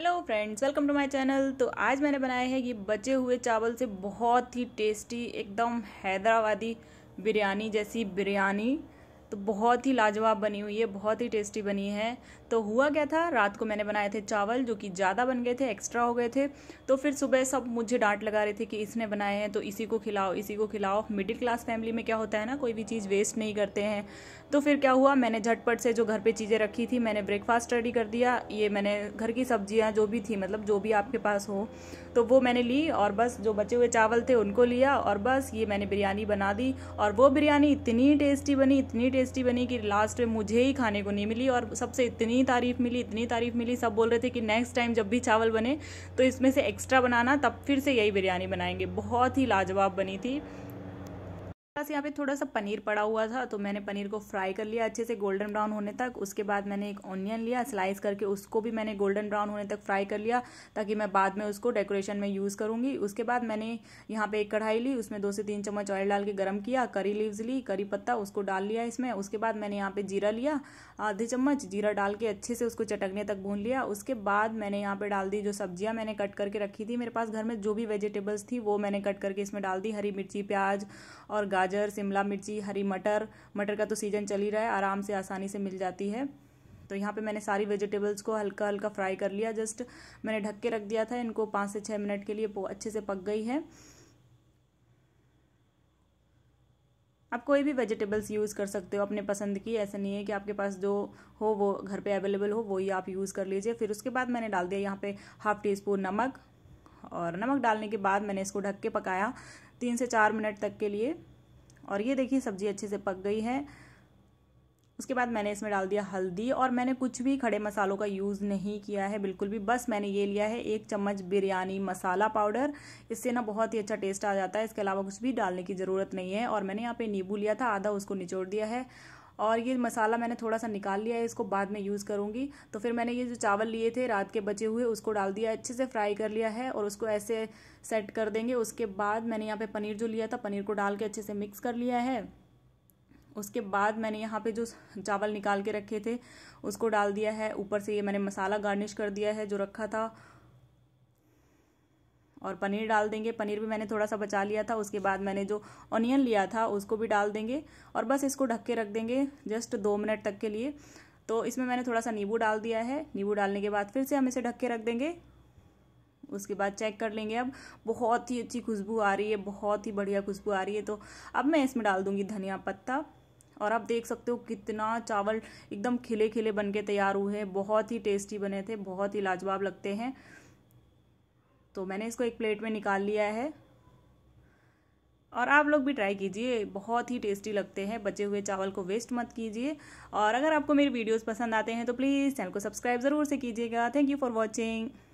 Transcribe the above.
hello friends welcome to my channel तो आज मैंने बनाया है ये बचे हुए चावल से बहुत ही टेस्टी एकदम हैदराबादी बिरयानी जैसी बिरयानी तो बहुत ही लाजवाब बनी हुई है बहुत ही टेस्टी बनी है तो हुआ क्या था रात को मैंने बनाए थे चावल जो कि ज़्यादा बन गए थे एक्स्ट्रा हो गए थे तो फिर सुबह सब मुझे डांट लगा रहे थे कि इसने बनाए हैं तो इसी को खिलाओ इसी को खिलाओ मिडिल क्लास फैमिली में क्या होता है ना कोई भी चीज़ वेस्ट नहीं करते हैं तो फिर क्या हुआ मैंने झटपट से जो घर पे चीज़ें रखी थी मैंने ब्रेकफास्ट रेडी कर दिया ये मैंने घर की सब्जियाँ जो भी थी मतलब जो भी आपके पास हो तो वो मैंने ली और बस जो बचे हुए चावल थे उनको लिया और बस ये मैंने बिरयानी बना दी और वो बिरयानी इतनी टेस्टी बनी इतनी टेस्टी बनी कि लास्ट में मुझे ही खाने को नहीं मिली और सबसे इतनी तारीफ़ मिली इतनी तारीफ़ मिली सब बोल रहे थे कि नेक्स्ट टाइम जब भी चावल बने तो इसमें से एक्स्ट्रा बनाना तब फिर से यही बिरयानी बनाएंगे बहुत ही लाजवाब बनी थी पास यहाँ पे थोड़ा सा पनीर पड़ा हुआ था तो मैंने पनीर को फ्राई कर लिया अच्छे से गोल्डन ब्राउन होने तक उसके बाद मैंने एक ऑनियन लिया स्लाइस करके उसको भी मैंने गोल्डन ब्राउन होने तक फ्राई कर लिया ताकि मैं बाद में उसको डेकोरेशन में यूज़ करूँगी उसके बाद मैंने यहाँ पे एक कढ़ाई ली उसमें दो से तीन चम्मच ऑयल डाल के गर्म किया करी लीव्स ली करी पत्ता उसको डाल लिया इसमें उसके बाद मैंने यहाँ पर जीरा लिया आधे चम्मच जीरा डाल के अच्छे से उसको चटकने तक भून लिया उसके बाद मैंने यहाँ पर डाल दी जो सब्जियाँ मैंने कट करके रखी थी मेरे पास घर में जो भी वेजिटेबल्स थी वो मैंने कट करके इसमें डाल दी हरी मिर्ची प्याज और गाजर शिमला मिर्ची हरी मटर मटर का तो सीज़न चल ही रहा है आराम से आसानी से मिल जाती है तो यहाँ पे मैंने सारी वेजिटेबल्स को हल्का हल्का फ्राई कर लिया जस्ट मैंने ढक के रख दिया था इनको पाँच से छः मिनट के लिए अच्छे से पक गई है आप कोई भी वेजिटेबल्स यूज़ कर सकते हो अपने पसंद की ऐसा नहीं है कि आपके पास जो हो वो घर पे अवेलेबल हो वही आप यूज़ कर लीजिए फिर उसके बाद मैंने डाल दिया यहाँ पे हाफ़ टी स्पून नमक और नमक डालने के बाद मैंने इसको ढक के पकाया तीन से चार मिनट तक के लिए और ये देखिए सब्जी अच्छे से पक गई है उसके बाद मैंने इसमें डाल दिया हल्दी और मैंने कुछ भी खड़े मसालों का यूज़ नहीं किया है बिल्कुल भी बस मैंने ये लिया है एक चम्मच बिरयानी मसाला पाउडर इससे ना बहुत ही अच्छा टेस्ट आ जाता है इसके अलावा कुछ भी डालने की ज़रूरत नहीं है और मैंने यहाँ पे नींबू लिया था आधा उसको निचोड़ दिया है और ये मसाला मैंने थोड़ा सा निकाल लिया है इसको बाद में यूज़ करूँगी तो फिर मैंने ये जो चावल लिए थे रात के बचे हुए उसको डाल दिया अच्छे से फ्राई कर लिया है और उसको ऐसे सेट कर देंगे उसके बाद मैंने यहाँ पे पनीर जो लिया था पनीर को डाल के अच्छे से मिक्स कर लिया है उसके बाद मैंने यहाँ पे जो चावल निकाल के रखे थे उसको डाल दिया है ऊपर से ये मैंने मसाला गार्निश कर दिया है जो रखा था और पनीर डाल देंगे पनीर भी मैंने थोड़ा सा बचा लिया था उसके बाद मैंने जो ऑनियन लिया था उसको भी डाल देंगे और बस इसको ढक के रख देंगे जस्ट दो मिनट तक के लिए तो इसमें मैंने थोड़ा सा नींबू डाल दिया है नींबू डालने के बाद फिर से हम इसे ढक के रख देंगे उसके बाद चेक कर लेंगे अब बहुत ही अच्छी खुशबू आ रही है बहुत ही बढ़िया खुशबू आ रही है तो अब मैं इसमें डाल दूंगी धनिया पत्ता और आप देख सकते हो कितना चावल एकदम खिले खिले बन के तैयार हुए हैं बहुत ही टेस्टी बने थे बहुत ही लाजवाब लगते हैं तो मैंने इसको एक प्लेट में निकाल लिया है और आप लोग भी ट्राई कीजिए बहुत ही टेस्टी लगते हैं बचे हुए चावल को वेस्ट मत कीजिए और अगर आपको मेरे वीडियोस पसंद आते हैं तो प्लीज़ चैनल को सब्सक्राइब ज़रूर से कीजिएगा थैंक यू फॉर वॉचिंग